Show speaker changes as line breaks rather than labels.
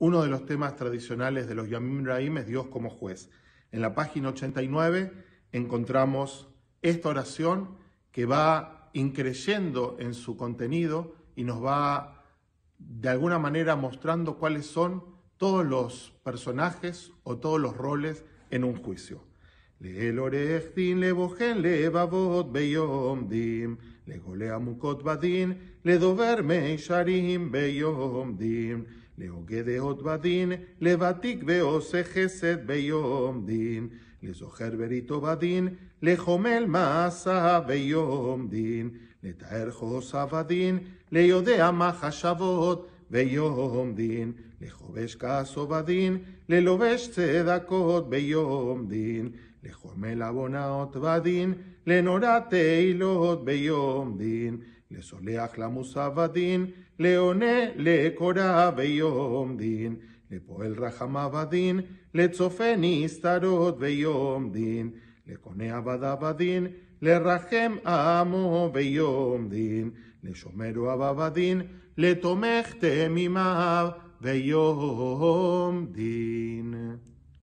Uno de los temas tradicionales de los Yamim ra'im es Dios como juez. En la página 89 encontramos esta oración que va increyendo en su contenido y nos va de alguna manera mostrando cuáles son todos los personajes o todos los roles en un juicio. le le Leogedeot Badin, Levatik Beose Geset Beyomdin, Lezoher Berito Badin, Lejomel Masa Beyomdin, Letaer Josabadin, Leodea le Beyomdin, badin, le le Tzedakot Beyomdin, ot Abonaot Badin, Lenorate Ilot Beyomdin, לסולח למוסב הדין, לעונה לקורא ויום דין, לפועל רחמיו הדין, לצופה נסתרות ויום דין, לקונה עבדיו הדין, לרחם עמו ויום דין, לשומר אוהביו הדין, לתומך תמימיו ויום דין.